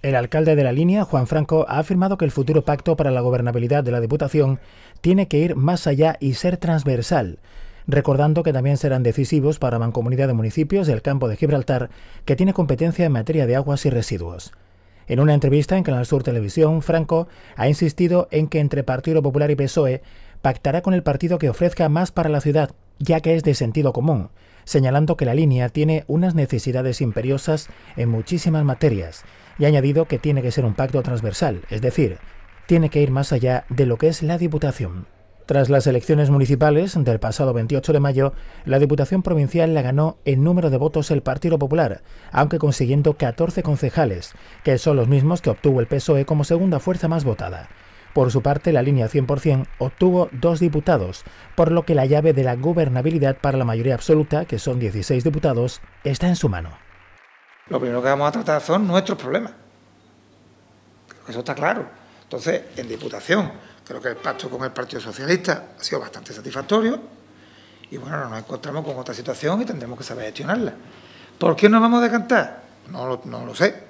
El alcalde de la línea, Juan Franco, ha afirmado que el futuro pacto para la gobernabilidad de la Diputación tiene que ir más allá y ser transversal, recordando que también serán decisivos para la Mancomunidad de Municipios del campo de Gibraltar, que tiene competencia en materia de aguas y residuos. En una entrevista en Canal Sur Televisión, Franco ha insistido en que entre Partido Popular y PSOE pactará con el partido que ofrezca más para la ciudad, ya que es de sentido común, señalando que la línea tiene unas necesidades imperiosas en muchísimas materias, y añadido que tiene que ser un pacto transversal, es decir, tiene que ir más allá de lo que es la Diputación. Tras las elecciones municipales del pasado 28 de mayo, la Diputación Provincial la ganó en número de votos el Partido Popular, aunque consiguiendo 14 concejales, que son los mismos que obtuvo el PSOE como segunda fuerza más votada. Por su parte, la línea 100% obtuvo dos diputados, por lo que la llave de la gobernabilidad para la mayoría absoluta, que son 16 diputados, está en su mano. Lo primero que vamos a tratar son nuestros problemas. Eso está claro. Entonces, en Diputación, creo que el pacto con el Partido Socialista ha sido bastante satisfactorio y bueno, nos encontramos con otra situación y tendremos que saber gestionarla. ¿Por qué nos vamos a decantar? No, no lo sé.